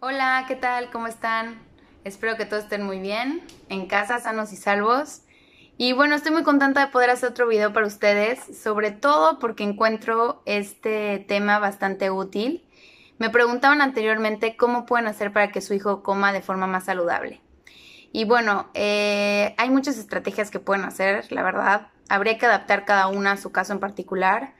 Hola, ¿qué tal? ¿Cómo están? Espero que todos estén muy bien, en casa, sanos y salvos. Y bueno, estoy muy contenta de poder hacer otro video para ustedes, sobre todo porque encuentro este tema bastante útil. Me preguntaban anteriormente cómo pueden hacer para que su hijo coma de forma más saludable. Y bueno, eh, hay muchas estrategias que pueden hacer, la verdad. Habría que adaptar cada una a su caso en particular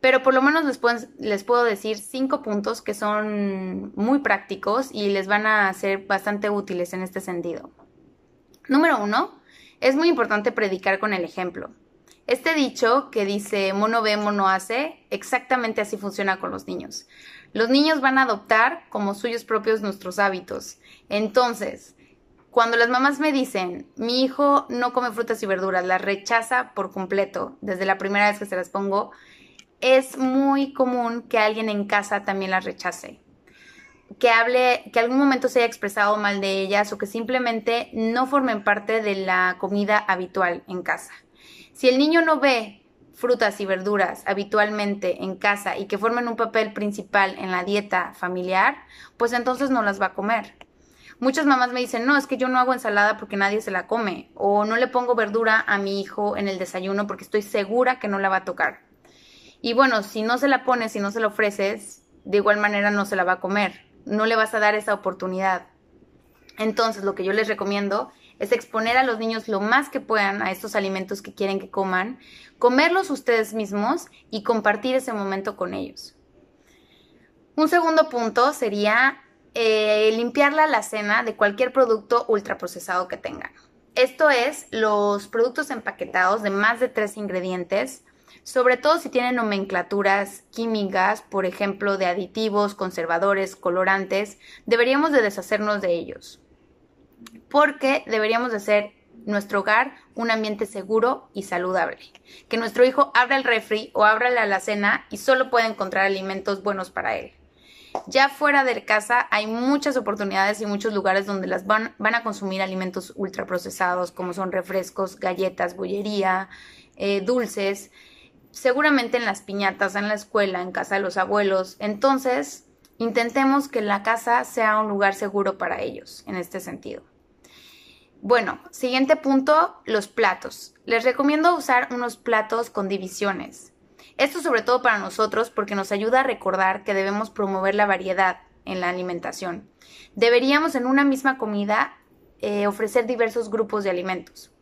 pero por lo menos les, les puedo decir cinco puntos que son muy prácticos y les van a ser bastante útiles en este sentido. Número uno, es muy importante predicar con el ejemplo. Este dicho que dice mono ve, mono hace, exactamente así funciona con los niños. Los niños van a adoptar como suyos propios nuestros hábitos. Entonces, cuando las mamás me dicen, mi hijo no come frutas y verduras, las rechaza por completo desde la primera vez que se las pongo, es muy común que alguien en casa también las rechace. Que hable, que algún momento se haya expresado mal de ellas o que simplemente no formen parte de la comida habitual en casa. Si el niño no ve frutas y verduras habitualmente en casa y que formen un papel principal en la dieta familiar, pues entonces no las va a comer. Muchas mamás me dicen, no, es que yo no hago ensalada porque nadie se la come, o no le pongo verdura a mi hijo en el desayuno porque estoy segura que no la va a tocar. Y bueno, si no se la pones, si no se la ofreces, de igual manera no se la va a comer. No le vas a dar esa oportunidad. Entonces, lo que yo les recomiendo es exponer a los niños lo más que puedan a estos alimentos que quieren que coman, comerlos ustedes mismos y compartir ese momento con ellos. Un segundo punto sería eh, limpiar la cena de cualquier producto ultraprocesado que tengan. Esto es los productos empaquetados de más de tres ingredientes sobre todo si tienen nomenclaturas químicas, por ejemplo, de aditivos, conservadores, colorantes, deberíamos de deshacernos de ellos, porque deberíamos de hacer nuestro hogar un ambiente seguro y saludable. Que nuestro hijo abra el refri o abra la alacena y solo pueda encontrar alimentos buenos para él. Ya fuera de casa hay muchas oportunidades y muchos lugares donde las van, a consumir alimentos ultraprocesados como son refrescos, galletas, bollería, eh, dulces seguramente en las piñatas, en la escuela, en casa de los abuelos. Entonces, intentemos que la casa sea un lugar seguro para ellos, en este sentido. Bueno, siguiente punto, los platos. Les recomiendo usar unos platos con divisiones. Esto sobre todo para nosotros porque nos ayuda a recordar que debemos promover la variedad en la alimentación. Deberíamos en una misma comida eh, ofrecer diversos grupos de alimentos.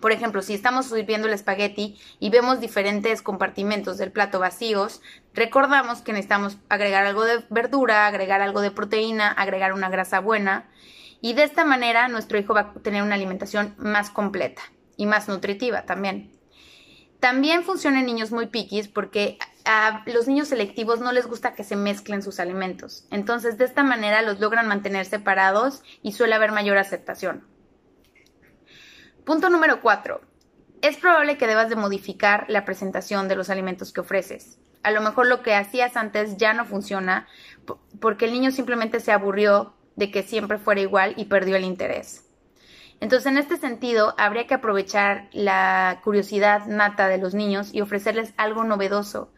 Por ejemplo, si estamos sirviendo el espagueti y vemos diferentes compartimentos del plato vacíos, recordamos que necesitamos agregar algo de verdura, agregar algo de proteína, agregar una grasa buena y de esta manera nuestro hijo va a tener una alimentación más completa y más nutritiva también. También funciona en niños muy piquis porque a los niños selectivos no les gusta que se mezclen sus alimentos. Entonces, de esta manera los logran mantener separados y suele haber mayor aceptación. Punto número 4. Es probable que debas de modificar la presentación de los alimentos que ofreces. A lo mejor lo que hacías antes ya no funciona porque el niño simplemente se aburrió de que siempre fuera igual y perdió el interés. Entonces, en este sentido, habría que aprovechar la curiosidad nata de los niños y ofrecerles algo novedoso,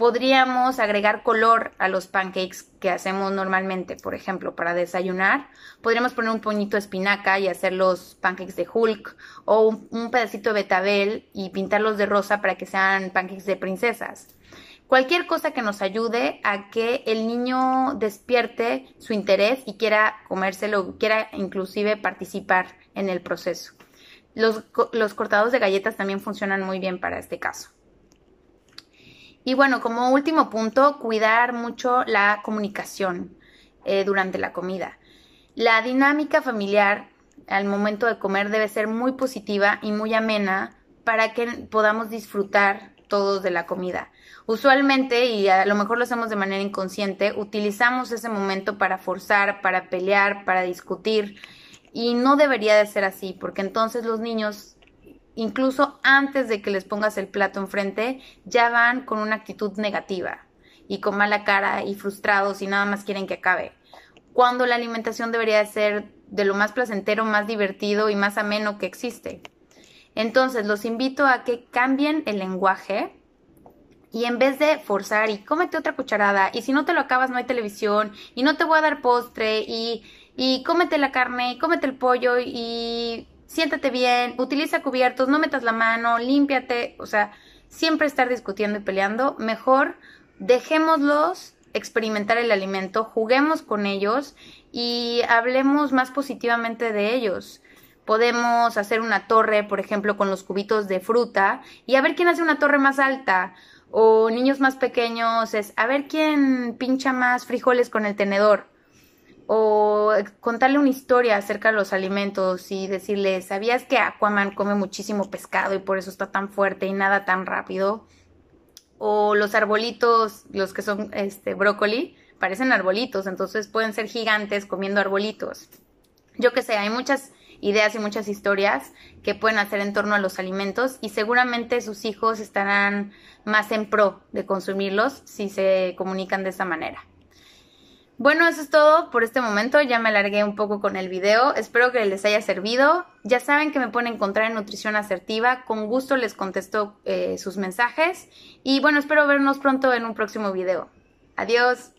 Podríamos agregar color a los pancakes que hacemos normalmente, por ejemplo, para desayunar. Podríamos poner un poñito de espinaca y hacer los pancakes de Hulk o un, pedacito de betabel y pintarlos de rosa para que sean pancakes de princesas. Cualquier cosa que nos ayude a que el niño despierte su interés y quiera comérselo, quiera inclusive participar en el proceso. los cortados de galletas también funcionan muy bien para este caso. Y bueno, como último punto, cuidar mucho la comunicación eh, durante la comida. La dinámica familiar al momento de comer debe ser muy positiva y muy amena para que podamos disfrutar todos de la comida. Usualmente, y a lo mejor lo hacemos de manera inconsciente, utilizamos ese momento para forzar, para pelear, para discutir, y no debería de ser así, porque entonces los niños incluso antes de que les pongas el plato enfrente, ya van con una actitud negativa y con mala cara y frustrados y nada más quieren que acabe. Cuando la alimentación debería ser de lo más placentero, más divertido y más ameno que existe. Entonces, los invito a que cambien el lenguaje y en vez de forzar y cómete otra cucharada y si no te lo acabas no hay televisión y no te voy a dar postre y, y cómete la carne y cómete el pollo y siéntate bien, utiliza cubiertos, no metas la mano, límpiate, o sea, siempre estar discutiendo y peleando, mejor dejémoslos experimentar el alimento, juguemos con ellos y hablemos más positivamente de ellos. Podemos hacer una torre, por ejemplo, con los cubitos de fruta y a ver quién hace una torre más alta. O niños más pequeños es a ver quién pincha más frijoles con el tenedor o contarle una historia acerca de los alimentos y decirle, ¿sabías que Aquaman come muchísimo pescado y por eso está tan fuerte y nada tan rápido? O los arbolitos, los que son este brócoli, parecen arbolitos, entonces pueden ser gigantes comiendo arbolitos. Yo qué sé, hay muchas ideas y muchas historias que pueden hacer en torno a los alimentos y seguramente sus hijos estarán más en pro de consumirlos si se comunican de esa manera. Bueno, eso es todo por este momento. Ya me alargué un poco con el video. Espero que les haya servido. Ya saben que me pueden encontrar en Nutrición Asertiva. Con gusto les contesto eh, sus mensajes. Y bueno, espero vernos pronto en un próximo video. Adiós.